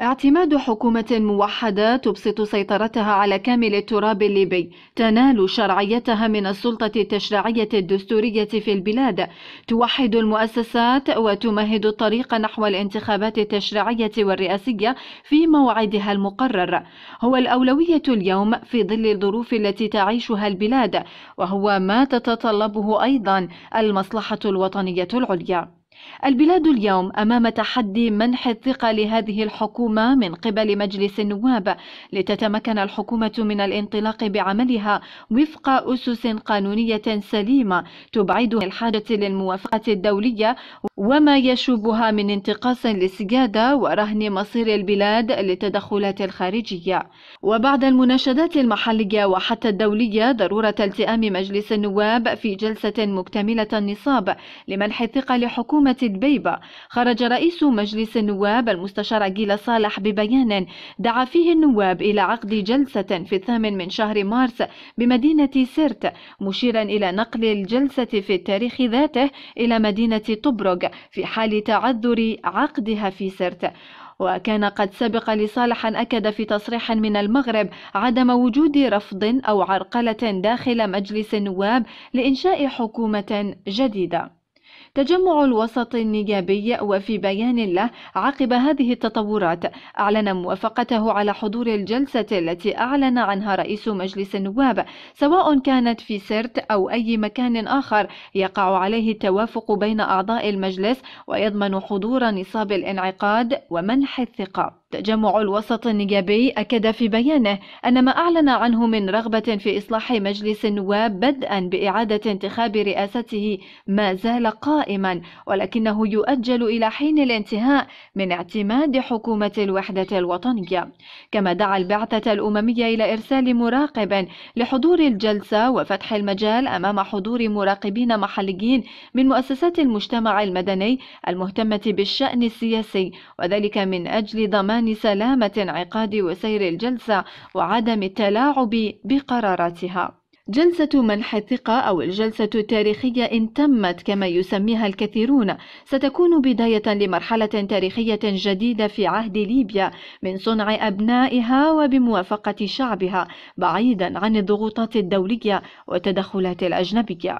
اعتماد حكومة موحدة تبسط سيطرتها على كامل التراب الليبي تنال شرعيتها من السلطة التشريعية الدستورية في البلاد توحد المؤسسات وتمهد الطريق نحو الانتخابات التشريعية والرئاسية في موعدها المقرر هو الأولوية اليوم في ظل الظروف التي تعيشها البلاد وهو ما تتطلبه أيضا المصلحة الوطنية العليا البلاد اليوم أمام تحدي منح الثقة لهذه الحكومة من قبل مجلس النواب لتتمكن الحكومة من الانطلاق بعملها وفق أسس قانونية سليمة تبعد الحاجة للموافقة الدولية وما يشوبها من انتقاص للسياده ورهن مصير البلاد للتدخلات الخارجية وبعد المناشدات المحلية وحتى الدولية ضرورة التئام مجلس النواب في جلسة مكتملة النصاب لمنح الثقة لحكومة حكومة دبيبة خرج رئيس مجلس النواب المستشار جيل صالح ببيان دعا فيه النواب إلى عقد جلسة في الثامن من شهر مارس بمدينة سرت مشيرا إلى نقل الجلسة في التاريخ ذاته إلى مدينة طبرق في حال تعذر عقدها في سرت وكان قد سبق لصالح أن أكد في تصريح من المغرب عدم وجود رفض أو عرقلة داخل مجلس النواب لإنشاء حكومة جديدة تجمع الوسط النيابي وفي بيان له عقب هذه التطورات أعلن موافقته على حضور الجلسة التي أعلن عنها رئيس مجلس النواب سواء كانت في سرت أو أي مكان آخر يقع عليه التوافق بين أعضاء المجلس ويضمن حضور نصاب الانعقاد ومنح الثقة تجمع الوسط النيابي أكد في بيانه أن ما أعلن عنه من رغبة في إصلاح مجلس النواب بدءا بإعادة انتخاب رئاسته ما زال قائما ولكنه يؤجل إلى حين الانتهاء من اعتماد حكومة الوحدة الوطنية كما دعا البعثة الأممية إلى إرسال مراقب لحضور الجلسة وفتح المجال أمام حضور مراقبين محليين من مؤسسات المجتمع المدني المهتمة بالشأن السياسي وذلك من أجل ضمان لضمان سلامة انعقاد وسير الجلسة وعدم التلاعب بقراراتها جلسة منح الثقة أو الجلسة التاريخية إن تمت كما يسميها الكثيرون ستكون بداية لمرحلة تاريخية جديدة في عهد ليبيا من صنع أبنائها وبموافقة شعبها بعيدا عن الضغوطات الدولية والتدخلات الأجنبية